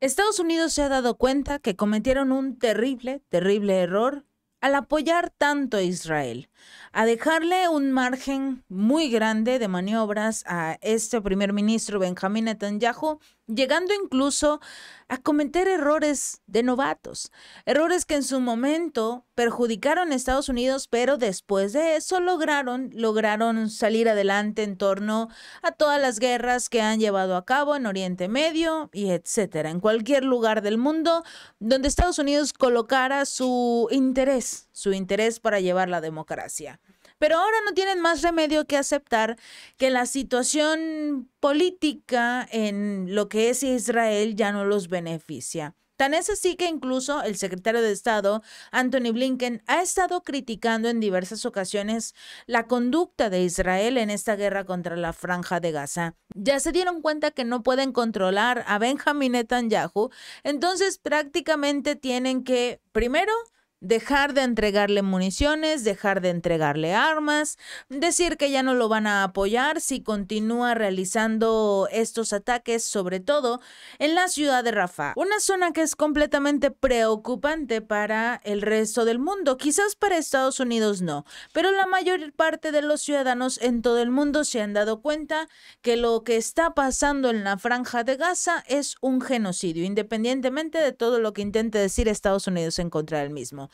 Estados Unidos se ha dado cuenta que cometieron un terrible, terrible error al apoyar tanto a Israel, a dejarle un margen muy grande de maniobras a este primer ministro Benjamín Netanyahu llegando incluso a cometer errores de novatos, errores que en su momento perjudicaron a Estados Unidos, pero después de eso lograron, lograron salir adelante en torno a todas las guerras que han llevado a cabo en Oriente Medio y etcétera, en cualquier lugar del mundo donde Estados Unidos colocara su interés, su interés para llevar la democracia. Pero ahora no tienen más remedio que aceptar que la situación política en lo que es Israel ya no los beneficia. Tan es así que incluso el secretario de Estado, Anthony Blinken, ha estado criticando en diversas ocasiones la conducta de Israel en esta guerra contra la franja de Gaza. Ya se dieron cuenta que no pueden controlar a Benjamin Netanyahu, entonces prácticamente tienen que, primero, dejar de entregarle municiones, dejar de entregarle armas, decir que ya no lo van a apoyar si continúa realizando estos ataques, sobre todo en la ciudad de Rafah, una zona que es completamente preocupante para el resto del mundo, quizás para Estados Unidos no, pero la mayor parte de los ciudadanos en todo el mundo se han dado cuenta que lo que está pasando en la franja de Gaza es un genocidio, independientemente de todo lo que intente decir Estados Unidos en contra del mismo.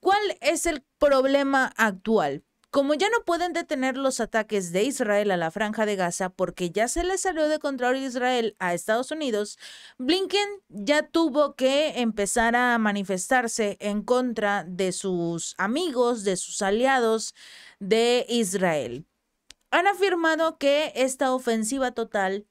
¿Cuál es el problema actual? Como ya no pueden detener los ataques de Israel a la franja de Gaza porque ya se le salió de control Israel a Estados Unidos, Blinken ya tuvo que empezar a manifestarse en contra de sus amigos, de sus aliados de Israel. Han afirmado que esta ofensiva total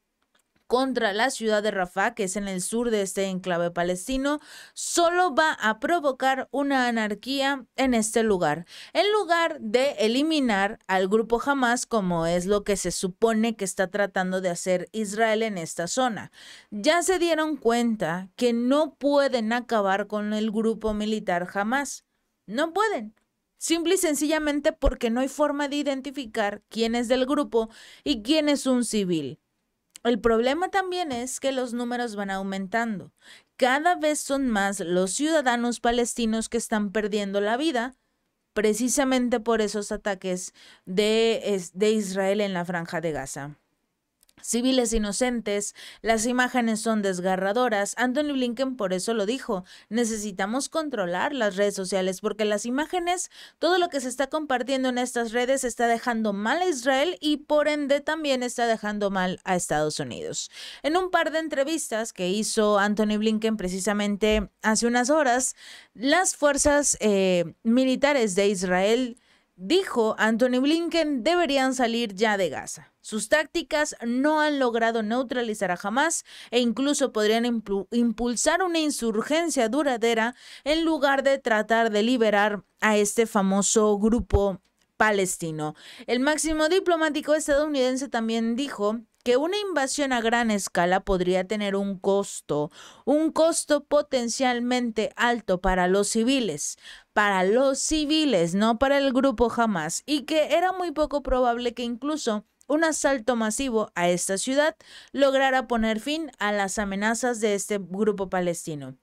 contra la ciudad de Rafah, que es en el sur de este enclave palestino, solo va a provocar una anarquía en este lugar, en lugar de eliminar al grupo Hamas como es lo que se supone que está tratando de hacer Israel en esta zona. Ya se dieron cuenta que no pueden acabar con el grupo militar Jamás No pueden. Simple y sencillamente porque no hay forma de identificar quién es del grupo y quién es un civil. El problema también es que los números van aumentando. Cada vez son más los ciudadanos palestinos que están perdiendo la vida precisamente por esos ataques de, Israel en la franja de Gaza civiles inocentes, las imágenes son desgarradoras. Anthony Blinken por eso lo dijo, necesitamos controlar las redes sociales porque las imágenes, todo lo que se está compartiendo en estas redes está dejando mal a Israel y por ende también está dejando mal a Estados Unidos. En un par de entrevistas que hizo Anthony Blinken precisamente hace unas horas, las fuerzas eh, militares de Israel dijo Anthony Blinken, deberían salir ya de Gaza. Sus tácticas no han logrado neutralizar a Hamas e incluso podrían impulsar una insurgencia duradera en lugar de tratar de liberar a este famoso grupo palestino. El máximo diplomático estadounidense también dijo que una invasión a gran escala podría tener un costo, un costo potencialmente alto para los civiles, para los civiles, no para el grupo jamás, y que era muy poco probable que incluso un asalto masivo a esta ciudad lograra poner fin a las amenazas de este grupo palestino.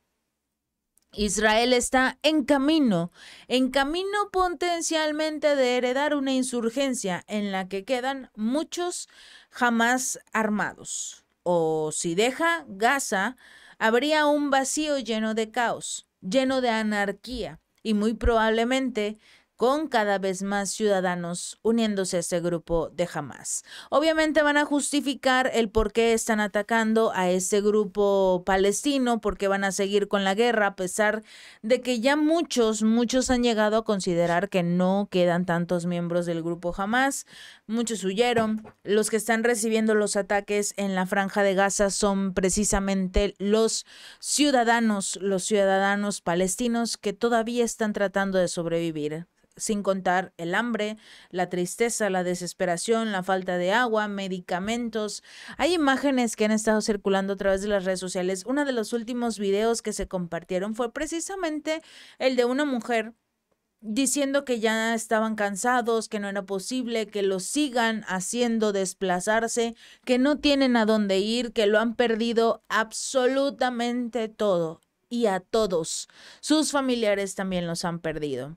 Israel está en camino, en camino potencialmente de heredar una insurgencia en la que quedan muchos jamás armados. O si deja Gaza, habría un vacío lleno de caos, lleno de anarquía y muy probablemente con cada vez más ciudadanos uniéndose a este grupo de Hamas. Obviamente van a justificar el por qué están atacando a este grupo palestino, porque van a seguir con la guerra, a pesar de que ya muchos, muchos han llegado a considerar que no quedan tantos miembros del grupo Hamas, muchos huyeron, los que están recibiendo los ataques en la franja de Gaza son precisamente los ciudadanos, los ciudadanos palestinos que todavía están tratando de sobrevivir sin contar el hambre, la tristeza, la desesperación, la falta de agua, medicamentos. Hay imágenes que han estado circulando a través de las redes sociales. Uno de los últimos videos que se compartieron fue precisamente el de una mujer diciendo que ya estaban cansados, que no era posible, que lo sigan haciendo desplazarse, que no tienen a dónde ir, que lo han perdido absolutamente todo y a todos. Sus familiares también los han perdido.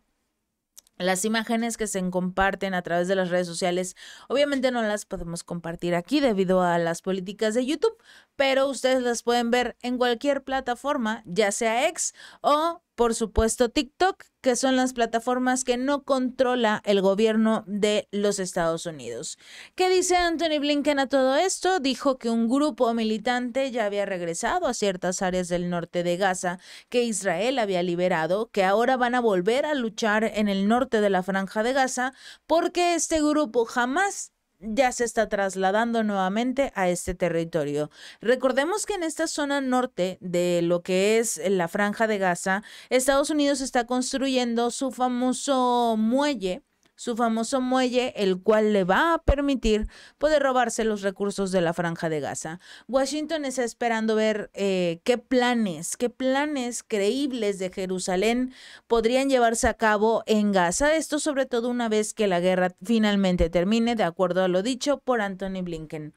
Las imágenes que se comparten a través de las redes sociales obviamente no las podemos compartir aquí debido a las políticas de YouTube, pero ustedes las pueden ver en cualquier plataforma, ya sea X o por supuesto TikTok, que son las plataformas que no controla el gobierno de los Estados Unidos. ¿Qué dice Anthony Blinken a todo esto? Dijo que un grupo militante ya había regresado a ciertas áreas del norte de Gaza que Israel había liberado, que ahora van a volver a luchar en el norte de la franja de Gaza porque este grupo jamás ya se está trasladando nuevamente a este territorio. Recordemos que en esta zona norte de lo que es la franja de Gaza, Estados Unidos está construyendo su famoso muelle su famoso muelle, el cual le va a permitir poder robarse los recursos de la franja de Gaza. Washington está esperando ver eh, qué planes, qué planes creíbles de Jerusalén podrían llevarse a cabo en Gaza, esto sobre todo una vez que la guerra finalmente termine, de acuerdo a lo dicho por Anthony Blinken.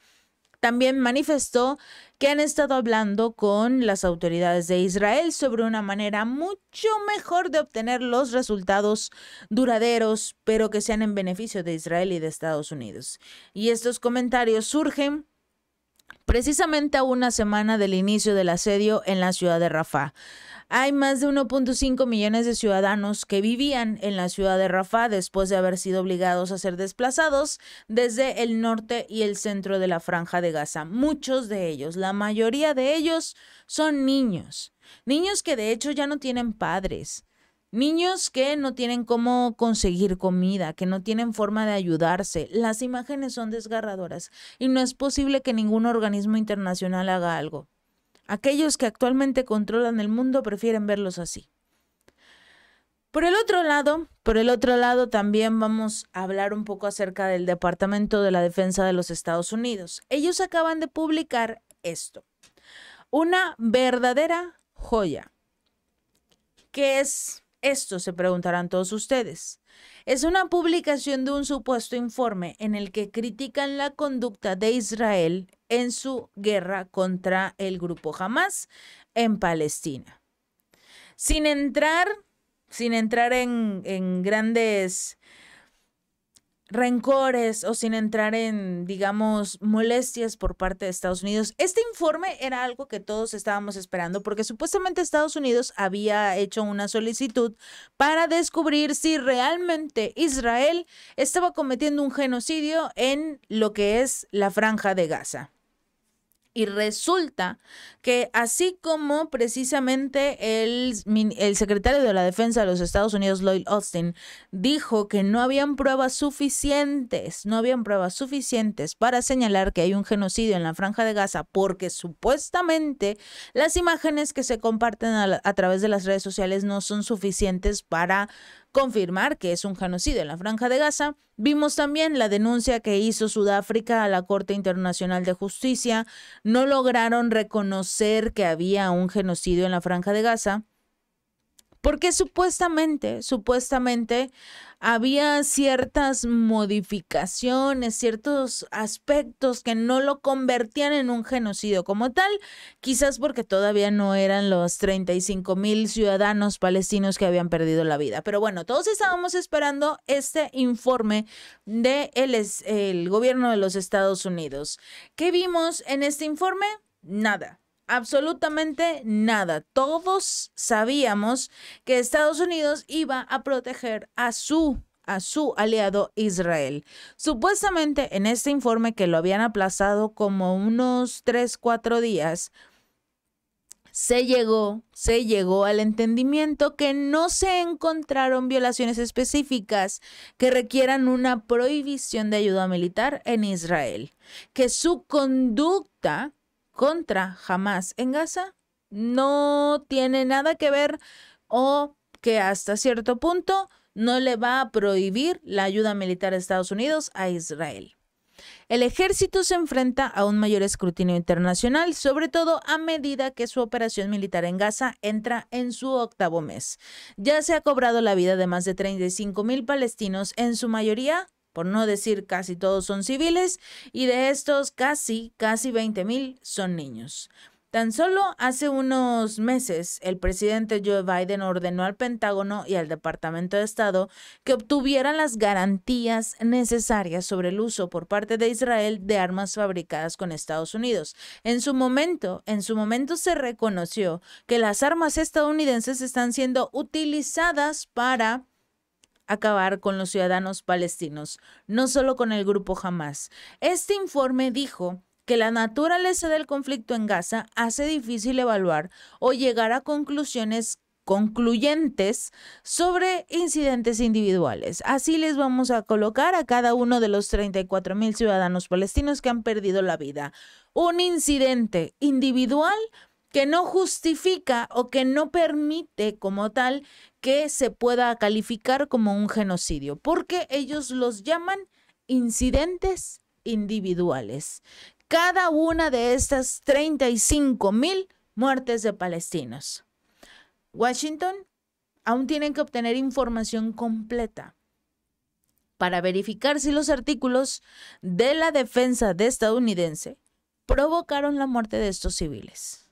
También manifestó que han estado hablando con las autoridades de Israel sobre una manera mucho mejor de obtener los resultados duraderos, pero que sean en beneficio de Israel y de Estados Unidos. Y estos comentarios surgen precisamente a una semana del inicio del asedio en la ciudad de Rafah. Hay más de 1.5 millones de ciudadanos que vivían en la ciudad de Rafah después de haber sido obligados a ser desplazados desde el norte y el centro de la franja de Gaza. Muchos de ellos, la mayoría de ellos, son niños. Niños que de hecho ya no tienen padres. Niños que no tienen cómo conseguir comida, que no tienen forma de ayudarse. Las imágenes son desgarradoras y no es posible que ningún organismo internacional haga algo. Aquellos que actualmente controlan el mundo prefieren verlos así. Por el otro lado, por el otro lado también vamos a hablar un poco acerca del Departamento de la Defensa de los Estados Unidos. Ellos acaban de publicar esto. Una verdadera joya. ¿Qué es esto? Se preguntarán todos ustedes. Es una publicación de un supuesto informe en el que critican la conducta de Israel en su guerra contra el grupo Hamas en Palestina. Sin entrar, sin entrar en, en grandes rencores o sin entrar en, digamos, molestias por parte de Estados Unidos. Este informe era algo que todos estábamos esperando porque supuestamente Estados Unidos había hecho una solicitud para descubrir si realmente Israel estaba cometiendo un genocidio en lo que es la franja de Gaza. Y resulta que así como precisamente el, el secretario de la Defensa de los Estados Unidos, Lloyd Austin, dijo que no habían pruebas suficientes, no habían pruebas suficientes para señalar que hay un genocidio en la franja de Gaza porque supuestamente las imágenes que se comparten a, a través de las redes sociales no son suficientes para confirmar que es un genocidio en la Franja de Gaza. Vimos también la denuncia que hizo Sudáfrica a la Corte Internacional de Justicia. No lograron reconocer que había un genocidio en la Franja de Gaza porque supuestamente, supuestamente había ciertas modificaciones, ciertos aspectos que no lo convertían en un genocidio como tal, quizás porque todavía no eran los 35 mil ciudadanos palestinos que habían perdido la vida. Pero bueno, todos estábamos esperando este informe del de el gobierno de los Estados Unidos. ¿Qué vimos en este informe? Nada absolutamente nada. Todos sabíamos que Estados Unidos iba a proteger a su a su aliado Israel. Supuestamente en este informe que lo habían aplazado como unos 3, 4 días, se llegó, se llegó al entendimiento que no se encontraron violaciones específicas que requieran una prohibición de ayuda militar en Israel, que su conducta contra jamás en Gaza no tiene nada que ver o que hasta cierto punto no le va a prohibir la ayuda militar de Estados Unidos a Israel. El ejército se enfrenta a un mayor escrutinio internacional, sobre todo a medida que su operación militar en Gaza entra en su octavo mes. Ya se ha cobrado la vida de más de 35 mil palestinos, en su mayoría por no decir casi todos son civiles, y de estos casi, casi 20.000 son niños. Tan solo hace unos meses, el presidente Joe Biden ordenó al Pentágono y al Departamento de Estado que obtuvieran las garantías necesarias sobre el uso por parte de Israel de armas fabricadas con Estados Unidos. En su momento, en su momento se reconoció que las armas estadounidenses están siendo utilizadas para acabar con los ciudadanos palestinos, no solo con el grupo Hamas. Este informe dijo que la naturaleza del conflicto en Gaza hace difícil evaluar o llegar a conclusiones concluyentes sobre incidentes individuales. Así les vamos a colocar a cada uno de los 34 mil ciudadanos palestinos que han perdido la vida. Un incidente individual que no justifica o que no permite como tal que se pueda calificar como un genocidio, porque ellos los llaman incidentes individuales. Cada una de estas 35 mil muertes de palestinos. Washington aún tienen que obtener información completa para verificar si los artículos de la defensa de estadounidense provocaron la muerte de estos civiles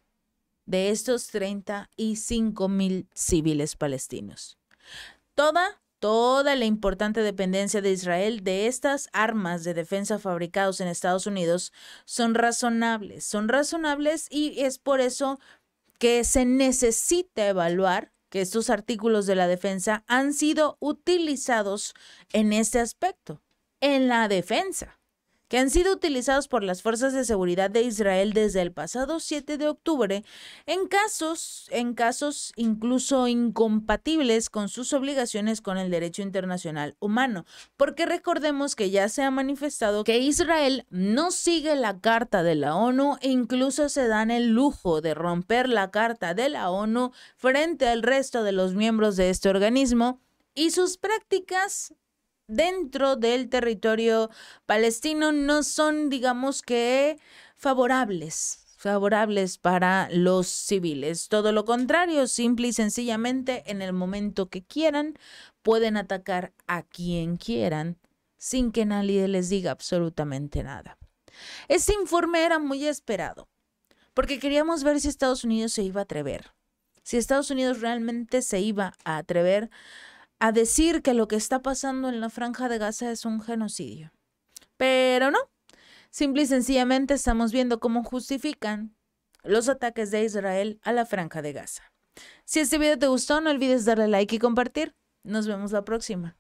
de estos 35 mil civiles palestinos. Toda, toda la importante dependencia de Israel de estas armas de defensa fabricados en Estados Unidos son razonables, son razonables y es por eso que se necesita evaluar que estos artículos de la defensa han sido utilizados en este aspecto, en la defensa que han sido utilizados por las fuerzas de seguridad de Israel desde el pasado 7 de octubre en casos, en casos incluso incompatibles con sus obligaciones con el derecho internacional humano, porque recordemos que ya se ha manifestado que Israel no sigue la carta de la ONU e incluso se dan el lujo de romper la carta de la ONU frente al resto de los miembros de este organismo y sus prácticas dentro del territorio palestino no son, digamos que, favorables favorables para los civiles. Todo lo contrario, simple y sencillamente, en el momento que quieran, pueden atacar a quien quieran sin que nadie les diga absolutamente nada. Este informe era muy esperado, porque queríamos ver si Estados Unidos se iba a atrever, si Estados Unidos realmente se iba a atrever a decir que lo que está pasando en la franja de Gaza es un genocidio. Pero no, simple y sencillamente estamos viendo cómo justifican los ataques de Israel a la franja de Gaza. Si este video te gustó, no olvides darle like y compartir. Nos vemos la próxima.